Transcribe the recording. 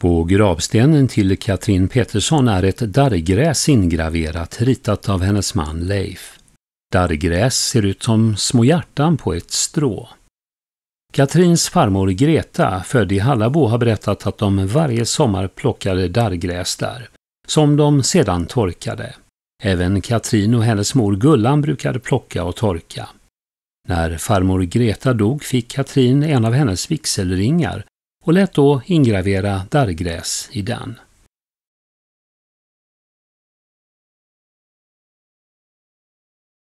På gravstenen till Katrin Pettersson är ett darrgräs ingraverat, ritat av hennes man Leif. Darrgräs ser ut som små hjärtan på ett strå. Katrins farmor Greta, född i Hallabo, har berättat att de varje sommar plockade darrgräs där, som de sedan torkade. Även Katrin och hennes mor Gullan brukade plocka och torka. När farmor Greta dog fick Katrin en av hennes vigselringar och lät då ingravera darrgräs i den.